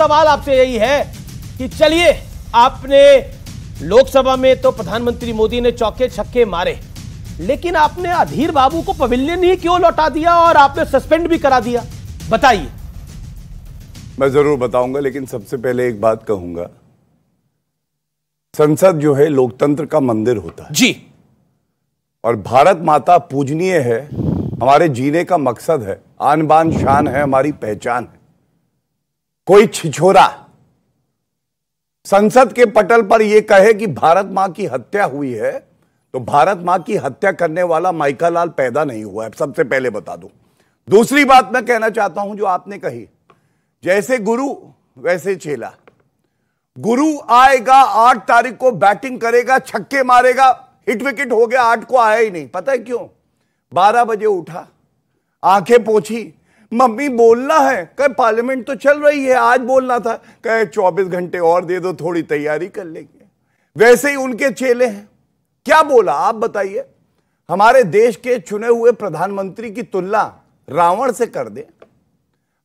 सवाल आपसे यही है कि चलिए आपने लोकसभा में तो प्रधानमंत्री मोदी ने चौके छक्के मारे लेकिन आपने अधीर बाबू को पवेलियन ही क्यों लौटा दिया और आपने सस्पेंड भी करा दिया बताइए मैं जरूर बताऊंगा लेकिन सबसे पहले एक बात कहूंगा संसद जो है लोकतंत्र का मंदिर होता है जी और भारत माता पूजनीय है हमारे जीने का मकसद है आन बान शान है हमारी पहचान है कोई छिछोरा संसद के पटल पर यह कहे कि भारत मां की हत्या हुई है तो भारत मां की हत्या करने वाला माइका लाल पैदा नहीं हुआ है सबसे पहले बता दूं दूसरी बात मैं कहना चाहता हूं जो आपने कही जैसे गुरु वैसे चेला गुरु आएगा आठ तारीख को बैटिंग करेगा छक्के मारेगा हिट विकेट हो गया आठ को आया ही नहीं पता है क्यों बारह बजे उठा आंखें पोछी मम्मी बोलना है कहे पार्लियामेंट तो चल रही है आज बोलना था कहे चौबीस घंटे और दे दो थोड़ी तैयारी कर लेंगे वैसे ही उनके चेले हैं क्या बोला आप बताइए हमारे देश के चुने हुए प्रधानमंत्री की तुलना रावण से कर दे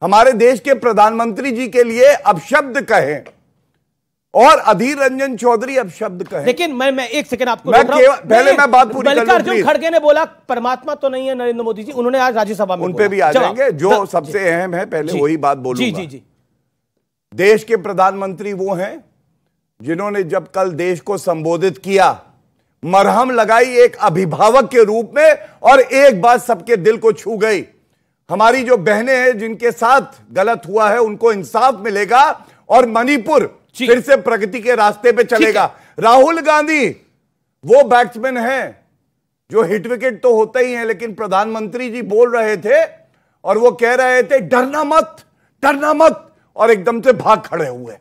हमारे देश के प्रधानमंत्री जी के लिए अपशब्द कहें और अधीर रंजन चौधरी अब शब्द कहे लेकिन मैं मैं एक सेकंड आपको मैं पहले मैं बात पूरी मल्लिकार्जुन खड़गे ने बोला परमात्मा तो नहीं है नरेंद्र मोदी जी उन्होंने आज राज्यसभा में उनपे भी आ जाएंगे जो सबसे अहम है पहले वही बात बोलूंगा जी जी जी देश के प्रधानमंत्री वो हैं जिन्होंने जब कल देश को संबोधित किया मरहम लगाई एक अभिभावक के रूप में और एक बात सबके दिल को छू गई हमारी जो बहनें हैं जिनके साथ गलत हुआ है उनको इंसाफ मिलेगा और मणिपुर फिर से प्रगति के रास्ते पे चलेगा राहुल गांधी वो बैट्समैन है जो हिट विकेट तो होता ही है लेकिन प्रधानमंत्री जी बोल रहे थे और वो कह रहे थे डरना मत डरना मत और एकदम से भाग खड़े हुए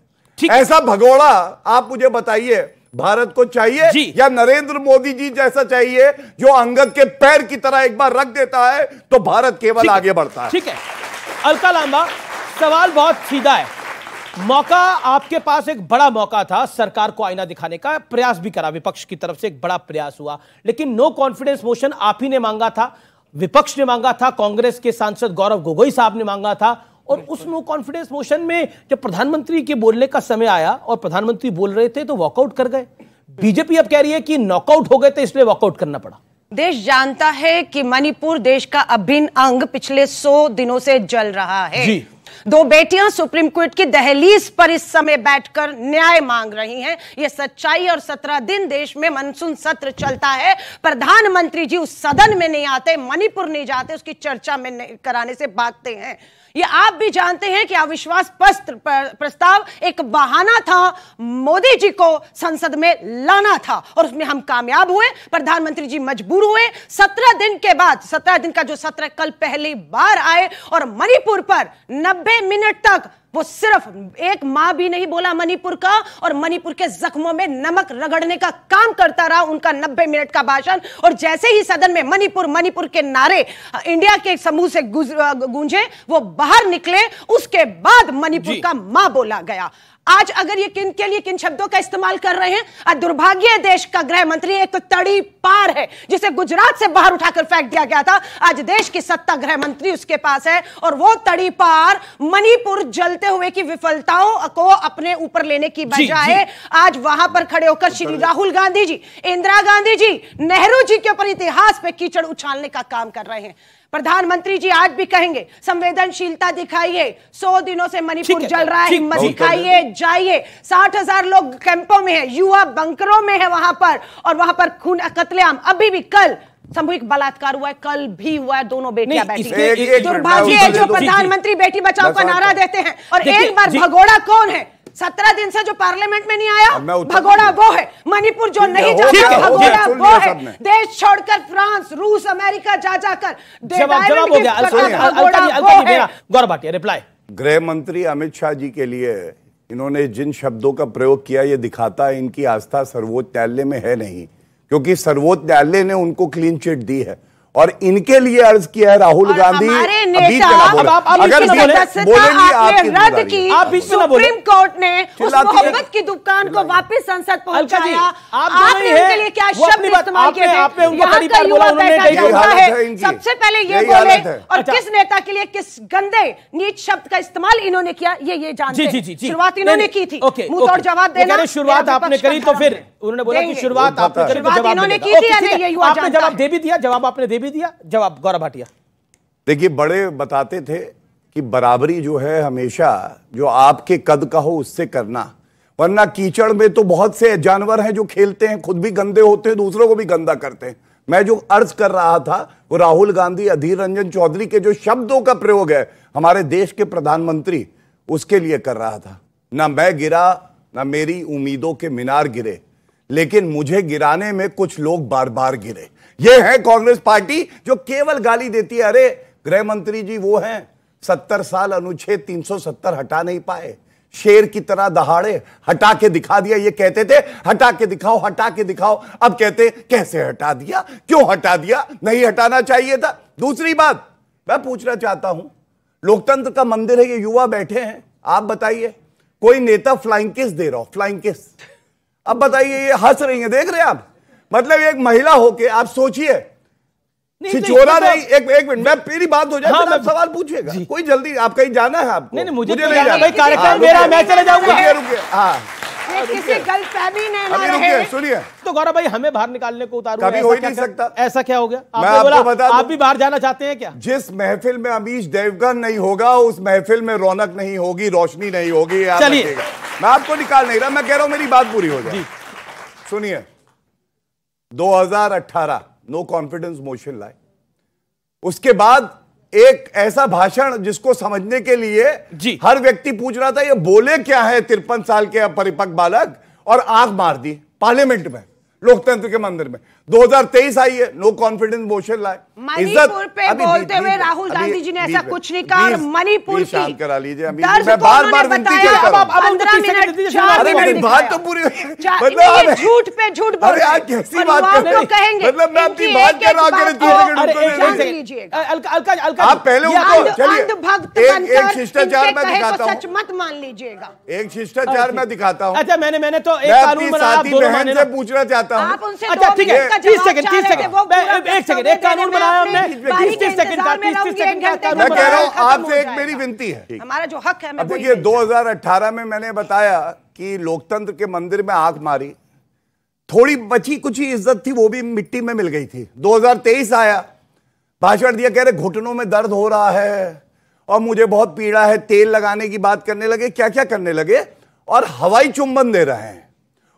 ऐसा भगोड़ा आप मुझे बताइए भारत को चाहिए या नरेंद्र मोदी जी जैसा चाहिए जो अंगद के पैर की तरह एक बार रख देता है तो भारत केवल आगे बढ़ता है ठीक है अलका लांबा सवाल बहुत सीधा है मौका आपके पास एक बड़ा मौका था सरकार को आईना दिखाने का प्रयास भी करा विपक्ष की तरफ से एक बड़ा प्रयास हुआ लेकिन नो कॉन्फिडेंस मोशन आप ही ने मांगा था विपक्ष ने मांगा था कांग्रेस के सांसद गौरव गोगोई साहब ने मांगा था और उस नो कॉन्फिडेंस मोशन में जब प्रधानमंत्री के बोलने का समय आया और प्रधानमंत्री बोल रहे थे तो वॉकआउट कर गए बीजेपी अब कह रही है कि नॉकआउट हो गए थे इसलिए वॉकआउट करना पड़ा देश जानता है कि मणिपुर देश का अभिन्न अंग पिछले सौ दिनों से जल रहा है दो बेटियां सुप्रीम कोर्ट की दहलीज पर इस समय बैठकर न्याय मांग रही हैं यह सच्चाई और सत्रह दिन देश में मानसून सत्र चलता है प्रधानमंत्री जी उस सदन में नहीं आते मणिपुर नहीं जाते उसकी चर्चा में कराने से भागते हैं ये आप भी जानते हैं कि अविश्वास प्रस्ताव एक बहाना था मोदी जी को संसद में लाना था और उसमें हम कामयाब हुए प्रधानमंत्री जी मजबूर हुए सत्रह दिन के बाद सत्रह दिन का जो सत्र कल पहली बार आए और मणिपुर पर नब्बे नब्बे मिनट तक वो सिर्फ एक माँ भी नहीं बोला मणिपुर का और मणिपुर के जख्मों में नमक रगड़ने का काम करता रहा उनका 90 मिनट का भाषण और जैसे ही सदन में मणिपुर मणिपुर के नारे इंडिया के समूह से गूंजे वो बाहर निकले उसके बाद मणिपुर का माँ बोला गया आज अगर ये किन के लिए किन शब्दों का इस्तेमाल कर रहे हैं आज दुर्भाग्य देश का गृह मंत्री एक तड़ी पार है जिसे गुजरात से बाहर उठाकर फेंक दिया गया था आज देश की सत्ता गृह मंत्री उसके पास है और वो तड़ी पार मणिपुर जलते हुए की विफलताओं को अपने ऊपर लेने की बजाय आज वहां पर खड़े होकर तो श्री राहुल गांधी जी इंदिरा गांधी जी नेहरू जी के ऊपर इतिहास पे कीचड़ उछालने का काम कर रहे हैं प्रधानमंत्री जी आज भी कहेंगे संवेदनशीलता दिखाइए सौ दिनों से मणिपुर जल रहा है हिम्मत दिखाइए जाइए साठ हजार लोग कैंपों में है युवा बंकरों में है वहां पर और वहां पर खून कतलेआम अभी भी कल सामूहिक बलात्कार हुआ है कल भी हुआ है दोनों बेटियां बैठी दुर्भाग्य है जो प्रधानमंत्री बेटी बचाओ का नारा देते हैं और एक बार भगोड़ा कौन है सत्रह दिन से जो पार्लियामेंट में नहीं आया भगोड़ा वो है मणिपुर जो नहीं जाता भगोड़ा वो है देश छोड़कर फ्रांस रूस अमेरिका जा जाकर रिप्लाई गृह मंत्री अमित शाह जी के लिए इन्होंने जिन शब्दों का प्रयोग किया ये दिखाता है इनकी आस्था सर्वोच्च न्यायालय में है नहीं क्योंकि सर्वोच्च न्यायालय ने उनको क्लीन चिट दी है और इनके लिए अर्ज किया है राहुल गांधी अगर आप, आप, आप, सुप्रीम कोर्ट ने उसको की दुकान को वापस संसद पहुंचाया आपने उनके लिए क्या शब्द इस्तेमाल किए थे का युवा बैठा हाँ, है सबसे पहले ये बोले और अच्छा। किस नेता के लिए किस गंदे नीच शब्द का इस्तेमाल इन्होंने किया ये ये जानते जी शुरुआत इन्होंने की थी मुंह तोड़ जवाब देना तो शुरुआत आपने करी तो फिर उन्होंने बोला कि शुरुआत आपने की थी आपने जवाब दे भी दिया जवाब आपने दे भी दिया जवाब गौरव भाटिया देखिए बड़े बताते थे कि बराबरी जो है हमेशा जो आपके कद का हो उससे करना वरना कीचड़ में तो बहुत से जानवर हैं जो खेलते हैं खुद भी गंदे होते हैं दूसरों को भी गंदा करते हैं मैं जो अर्ज कर रहा था वो राहुल गांधी अधीर रंजन चौधरी के जो शब्दों का प्रयोग है हमारे देश के प्रधानमंत्री उसके लिए कर रहा था ना मैं गिरा ना मेरी उम्मीदों के मीनार गिरे लेकिन मुझे गिराने में कुछ लोग बार बार गिरे ये है कांग्रेस पार्टी जो केवल गाली देती है अरे गृह मंत्री जी वो हैं सत्तर साल अनुच्छेद तीन हटा नहीं पाए शेर की तरह दहाड़े हटा के दिखा दिया ये कहते थे हटा के दिखाओ हटा के दिखाओ अब कहते कैसे हटा दिया क्यों हटा दिया नहीं हटाना चाहिए था दूसरी बात मैं पूछना चाहता हूं लोकतंत्र का मंदिर है ये युवा बैठे हैं आप बताइए कोई नेता फ्लाइंग किस दे रहा हो फ्लाइंग किस अब बताइए ये हंस रही है देख रहे हैं आप मतलब एक महिला होके आप सोचिए छिछोरा नहीं तो एक एक मिनट मैं मेरी बात हो जाए हाँ, आप सवाल पूछिएगा कोई जल्दी आप कहीं जाना है आपको नहीं नहीं मुझे, मुझे तो नहीं जाना भाई कार्यक्रम हाँ, मेरा मैं चले जाऊंगा रुकिए रुकिए हां किसी सुनिए तो गौरव भाई हमें बाहर निकालने को उतारू कभी हो ही नहीं सकता ऐसा क्या हो गया आपने मैं बोला, बता आप भी बाहर जाना चाहते हैं क्या जिस महफिल में अमीश देवगन नहीं होगा उस महफिल में रौनक नहीं होगी रोशनी नहीं होगी मैं आपको निकाल नहीं रहा मैं कह रहा हूँ मेरी बात पूरी हो जाए सुनिए अठारह नो कॉन्फिडेंस मोशन लाए उसके बाद एक ऐसा भाषण जिसको समझने के लिए जी हर व्यक्ति पूछ रहा था ये बोले क्या है तिरपन साल के परिपक्व बालक और आग मार दी पार्लियामेंट में लोकतंत्र के मंदिर में 2023 आई है नो कॉन्फिडेंस मोशन लाए मणिपुर पे बोलते हुए राहुल गांधी जी ने ऐसा कुछ नहीं कहा मणिपुर की करा लीजिए मैं बार बार विनती कर पंद्रह मिनट बात तो पूरी मतलब झूठ पे झूठ बोल कैसी बात कर रहे हैं मतलब मैं आपकी बात कर रहा अलका अलका आप पहले उनको चलिए एक शिष्टाचार मैं तो दिखाता हूं सच मत मान लीजिएगा एक शिष्टाचार मैं दिखाता हूं अच्छा मैंने मैंने तो एक कानून बनाया आप दोनों से पूछना चाहता हूं अच्छा ठीक है मैंने बताया कि लोकतंत्र के मंदिर में आग मारी थोड़ी बची कुछ ही इज्जत थी वो भी मिट्टी में मिल गई थी 2023 आया भाषण दिया कह रहे घुटनों में दर्द हो रहा है और मुझे बहुत पीड़ा है तेल लगाने की बात करने लगे क्या क्या करने लगे और हवाई चुंबन दे रहे हैं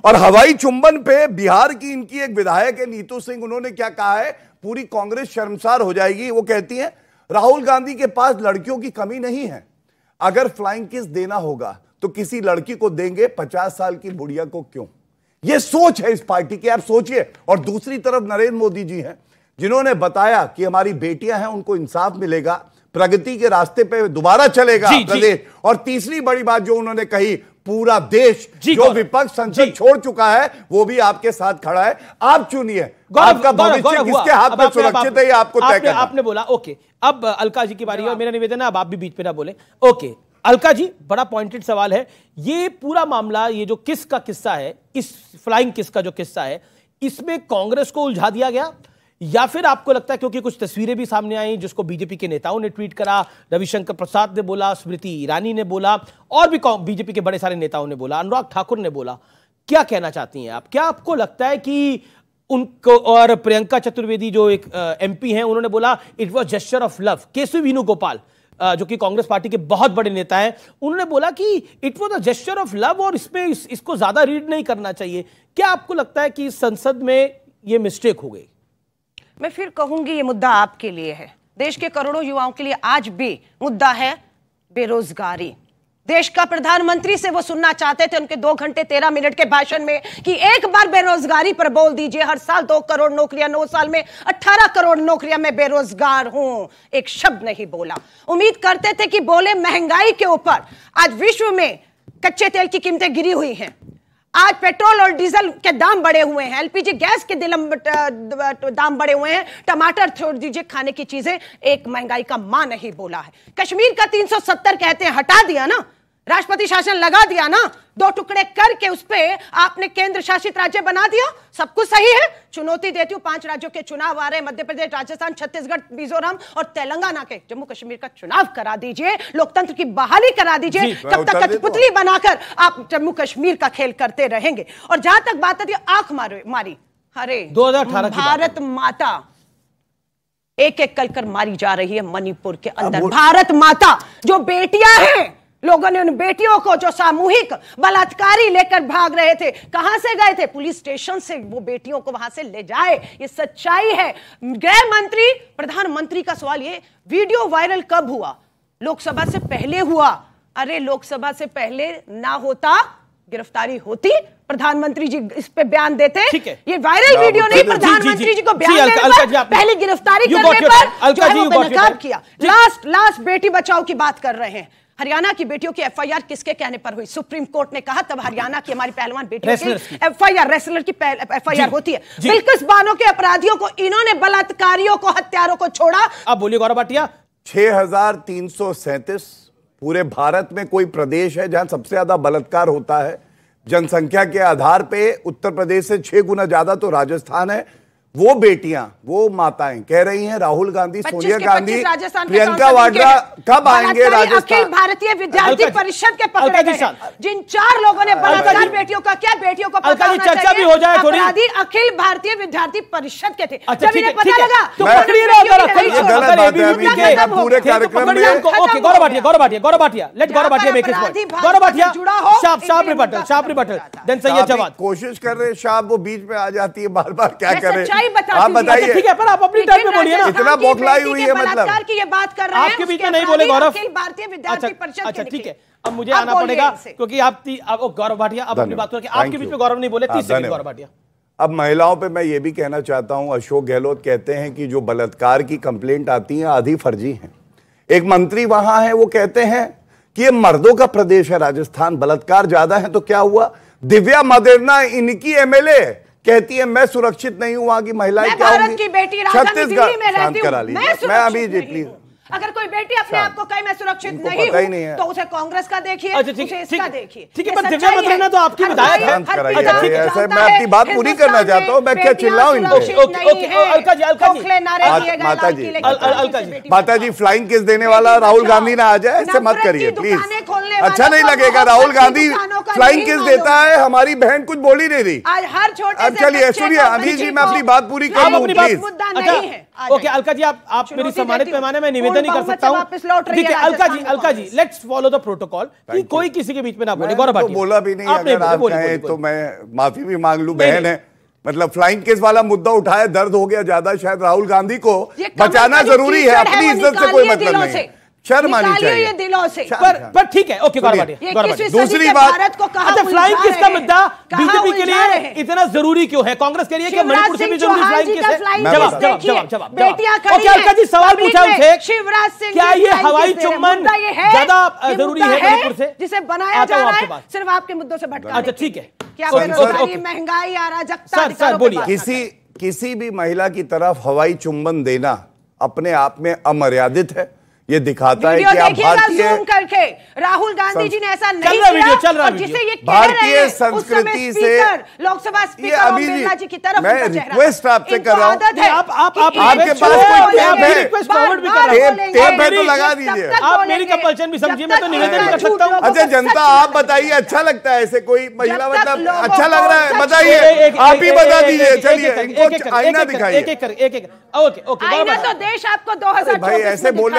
और हवाई चुंबन पे बिहार की इनकी एक विधायक है नीतू सिंह उन्होंने क्या कहा है पूरी कांग्रेस शर्मसार हो जाएगी वो कहती है राहुल गांधी के पास लड़कियों की कमी नहीं है अगर फ्लाइंग किस देना होगा तो किसी लड़की को देंगे पचास साल की बुढ़िया को क्यों ये सोच है इस पार्टी की आप सोचिए और दूसरी तरफ नरेंद्र मोदी जी हैं जिन्होंने बताया कि हमारी बेटियां हैं उनको इंसाफ मिलेगा प्रगति के रास्ते पे दोबारा चलेगा प्रदेश और तीसरी बड़ी बात जो उन्होंने कही पूरा देश जो विपक्ष संसद छोड़ चुका है वो भी आपके साथ खड़ा है आप चुनिए आपका भविष्य किसके हाथ में सुरक्षित है आपको तय करना आपने बोला ओके अब अलका जी की बारी है मेरा निवेदन है अब आप भी बीच में ना बोले ओके अलका जी बड़ा पॉइंटेड सवाल है ये पूरा मामला ये जो किस का किस्सा है इस फ्लाइंग किस का जो किस्सा है इसमें कांग्रेस को उलझा दिया गया या फिर आपको लगता है क्योंकि कुछ तस्वीरें भी सामने आई जिसको बीजेपी के नेताओं ने ट्वीट करा रविशंकर प्रसाद ने बोला स्मृति ईरानी ने बोला और भी बीजेपी के बड़े सारे नेताओं ने बोला अनुराग ठाकुर ने बोला क्या कहना चाहती हैं आप क्या आपको लगता है कि उनको और प्रियंका चतुर्वेदी जो एक एमपी हैं उन्होंने बोला it was gesture of love Kesu Venu जो कि कांग्रेस पार्टी के बहुत बड़े नेता हैं उन्होंने बोला कि it was a gesture of love और इसमें इस, इसको ज्यादा रीड नहीं करना चाहिए क्या आपको लगता है कि संसद में ये मिस्टेक हो गई मैं फिर कहूंगी ये मुद्दा आपके लिए है देश के करोड़ों युवाओं के लिए आज भी मुद्दा है बेरोजगारी देश का प्रधानमंत्री से वो सुनना चाहते थे उनके दो घंटे तेरह मिनट के भाषण में कि एक बार बेरोजगारी पर बोल दीजिए हर साल दो करोड़ नौकरियां नौ साल में अठारह करोड़ नौकरियां मैं बेरोजगार हूं एक शब्द नहीं बोला उम्मीद करते थे कि बोले महंगाई के ऊपर आज विश्व में कच्चे तेल की कीमतें गिरी हुई हैं आज पेट्रोल और डीजल के दाम बढ़े हुए हैं एलपीजी गैस के दिलम दाम बढ़े हुए हैं टमाटर छोड़ दीजिए खाने की चीजें एक महंगाई का मां नहीं बोला है कश्मीर का 370 कहते हैं हटा दिया ना राष्ट्रपति शासन लगा दिया ना दो टुकड़े करके उस पर आपने केंद्र शासित राज्य बना दिया सब कुछ सही है चुनौती देती हूँ पांच राज्यों के चुनाव आ रहे हैं मध्य प्रदेश राजस्थान छत्तीसगढ़ मिजोरम और तेलंगाना के जम्मू कश्मीर का चुनाव करा दीजिए लोकतंत्र की बहाली करा दीजिए तब तक कठपुतली बनाकर आप जम्मू कश्मीर का खेल करते रहेंगे और जहां तक बात आती आंख मारो मारी अरे दो भारत माता एक एक कल कर मारी जा रही है मणिपुर के अंदर भारत माता जो बेटियां हैं लोगों ने उन बेटियों को जो सामूहिक बलात्कारी लेकर भाग रहे थे कहां से गए थे पुलिस स्टेशन से वो बेटियों को वहां से ले जाए ये सच्चाई है गृह मंत्री प्रधानमंत्री का सवाल ये वीडियो वायरल कब हुआ लोकसभा से पहले हुआ अरे लोकसभा से पहले ना होता गिरफ्तारी होती प्रधानमंत्री जी इस पे बयान देते ये वायरल वीडियो नहीं प्रधानमंत्री जी को बयान पहली गिरफ्तारी करने पर जो है वो किया लास्ट लास्ट बेटी बचाओ की बात कर रहे हैं हरियाणा की बेटियों की एफआईआर किसके कहने पर हुई सुप्रीम कोर्ट ने कहा तब हरियाणा की हमारी पहलवान बेटियों की एफआईआर रेसलर की एफआईआर होती है बिल्कुल बानों के अपराधियों को इन्होंने बलात्कारियों को हत्यारों को छोड़ा अब बोलिए गौरव भाटिया छह पूरे भारत में कोई प्रदेश है जहां सबसे ज्यादा बलात्कार होता है जनसंख्या के आधार पे उत्तर प्रदेश से छह गुना ज्यादा तो राजस्थान है वो बेटियां वो माताएं कह रही हैं राहुल गांधी सोनिया गांधी प्रियंका वाड्रा कब आएंगे राजस्थान भारतीय विद्यार्थी परिषद के पकड़े गए जिन चार लोगों ने बलात्कार बेटियों का क्या बेटियों को पता होना चर्चा भी हो जाए थोड़ी अखिल भारतीय विद्यार्थी परिषद के थे अच्छा, जब इन्हें पता लगा तो तो पूरे तो कार्यक्रम में okay Gaurav Bhatia Gaurav Bhatia Gaurav Bhatia let Gaurav Bhatia make his point Gaurav Bhatia जुड़ा हो देन कोशिश कर रहे शाह वो बीच में आ जाती है बार-बार क्या करे नहीं बता ठीक है पर आप अपनी टाइम बोलिए ना इतना बौखलाई हुई है मतलब की ये बात कर रहे हैं आपके बीच में नहीं बोले गौरव भारतीय अच्छा, अच्छा ठीक है अब मुझे आना पड़ेगा क्योंकि आप गौरव भाटिया आपके बीच में गौरव नहीं बोले गौरव भाटिया अब महिलाओं पे मैं ये भी कहना चाहता हूं अशोक गहलोत कहते हैं कि जो बलात्कार की कंप्लेंट आती है आधी फर्जी हैं एक मंत्री वहां है वो कहते हैं कि ये मर्दों का प्रदेश है राजस्थान बलात्कार ज्यादा है तो क्या हुआ दिव्या मदेरना इनकी एमएलए है कहती है मैं सुरक्षित नहीं हूँ वहाँ की महिलाएं क्या होंगी बेटी छत्तीसगढ़ में करा मैं अभी जी प्लीज अगर कोई बेटी अपने आप को कहे मैं सुरक्षित नहीं हूँ है। तो उसे कांग्रेस का देखिए अच्छा, उसे इसका देखिए ठीक है पर तो आपकी विधायक है मैं आपकी बात पूरी करना चाहता हूँ मैं क्या चिल्लाऊं इनको जी अलका माता जी माता जी फ्लाइंग किस देने वाला राहुल अच्छा, गांधी ना आ जाए ऐसे मत करिए प्लीज खोलने अच्छा नहीं लगेगा राहुल गांधी फ्लाइंग किस देता है हमारी बहन कुछ बोली नहीं रही आज हर छोटे चलिए सुनिए अनिल जी मैं अपनी बात पूरी कर लू प्लीज अच्छा, ओके अलका जी आप आप मेरी सम्मानित पैमाने में निवेदन ही कर सकता हूँ Alka ji Alka ji let's follow the protocol कि कोई किसी के बीच में ना बोले तो गौरव बोला भी नहीं अगर तो मैं माफी भी मांग लू बहन है मतलब फ्लाइंग केस वाला मुद्दा उठाया दर्द हो गया ज्यादा शायद राहुल गांधी को बचाना जरूरी है अपनी इज्जत से कोई मतलब नहीं शर्म आनी चाहिए ये दिलों से पर पर ठीक है ओके दूसरी बात भारत को कहा फ्लाइंग अच्छा, मुद्दा बीजेपी के लिए इतना जरूरी क्यों है कांग्रेस के लिए कि मणिपुर से भी जरूरी फ्लाइंग किस है जवाब जवाब जवाब जवाब अच्छा, जी सवाल पूछा शिवराज सिंह क्या ये हवाई चुम्बन ज्यादा जरूरी है मणिपुर से जिसे बनाया जा रहा है सिर्फ आपके मुद्दों से भटका अच्छा ठीक है क्या महंगाई अराजकता सर बोलिए किसी किसी भी महिला की तरफ हवाई चुंबन देना अपने आप में अमर्यादित है ये दिखाता है कि आप भारतीय करके राहुल गांधी जी ने ऐसा नहीं किया चल रहा जिसे ये भारतीय संस्कृति से लोकसभा स्पीकर अभी जी की तरफ मैं रिक्वेस्ट आपसे कर रहा हूँ आप आप आप आपके पास कोई टैब है टैब है तो लगा दीजिए आप मेरी कंपल्शन भी समझिए मैं तो निवेदन कर सकता हूँ अच्छा जनता आप बताइए अच्छा लगता है ऐसे कोई महिला मतलब अच्छा लग रहा है बताइए आप ही बता दीजिए चलिए आईना दिखाइए एक एक एक एक कर ओके ओके आईना तो देश आपको दो हजार भाई ऐसे बोल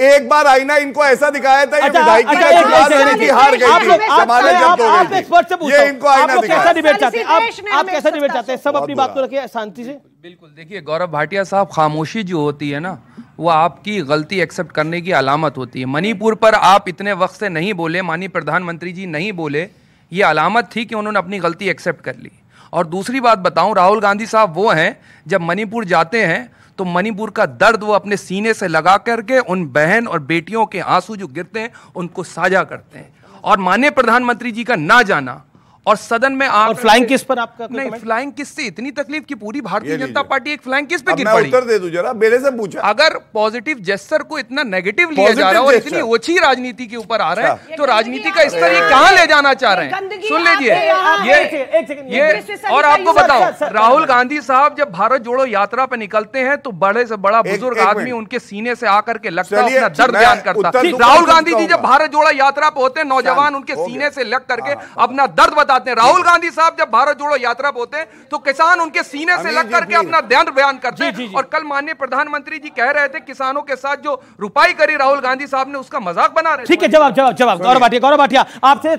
एक बार आईना इनको ऐसा दिखाया था अच्छा, विधायकी अच्छा, का चुनाव लड़ने की हार गई थी आप आप हो गई थी ये इनको आईना दिखाया कैसा डिबेट चाहते हैं आप कैसा डिबेट चाहते हैं सब अपनी बात को रखिए शांति से बिल्कुल देखिए गौरव भाटिया साहब खामोशी जो होती है ना वो आपकी गलती एक्सेप्ट करने की अलामत होती है मणिपुर पर आप इतने वक्त से नहीं बोले माननीय प्रधानमंत्री जी नहीं बोले ये अलामत थी कि उन्होंने अपनी गलती एक्सेप्ट कर ली और दूसरी बात बताऊं राहुल गांधी साहब वो हैं जब मणिपुर जाते हैं तो मणिपुर का दर्द वो अपने सीने से लगा करके उन बहन और बेटियों के आंसू जो गिरते हैं उनको साझा करते हैं और माननीय प्रधानमंत्री जी का ना जाना और सदन में आप फ्लाइंग किस पर आपका नहीं फ्लाइंग किस से इतनी तकलीफ की पूरी भारतीय जनता पार्टी एक फ्लाइंग किस पे गिर पड़ी उत्तर दे दू जरा मेरे से पूछा अगर पॉजिटिव जेस्टर को इतना नेगेटिव लिया जा रहा है और इतनी ओछी राजनीति के ऊपर आ रहा है अच्छा। तो राजनीति का स्तर ये कहाँ ले जाना चाह रहे हैं सुन लीजिए ये ये और आपको बताओ राहुल गांधी साहब जब भारत जोड़ो यात्रा पे निकलते हैं तो बड़े से बड़ा बुजुर्ग आदमी उनके सीने से आकर के लगता है अपना दर्द बयान करता राहुल गांधी जी जब भारत जोड़ो यात्रा पे होते हैं नौजवान उनके सीने से लग करके हाँ, हाँ, हाँ। अपना दर्द बता आते हैं राहुल गांधी साहब जब भारत जोड़ो यात्रा बोलते होते हैं तो किसान उनके सीने से लग करके अपना ध्यान बयान करते हैं और कल माननीय प्रधानमंत्री जी कह रहे थे किसानों के साथ जो रुपाई करी राहुल गांधी साहब ने उसका मजाक बना रहे ठीक है जवाब जवाब जवाब गौरव गौरव आपसे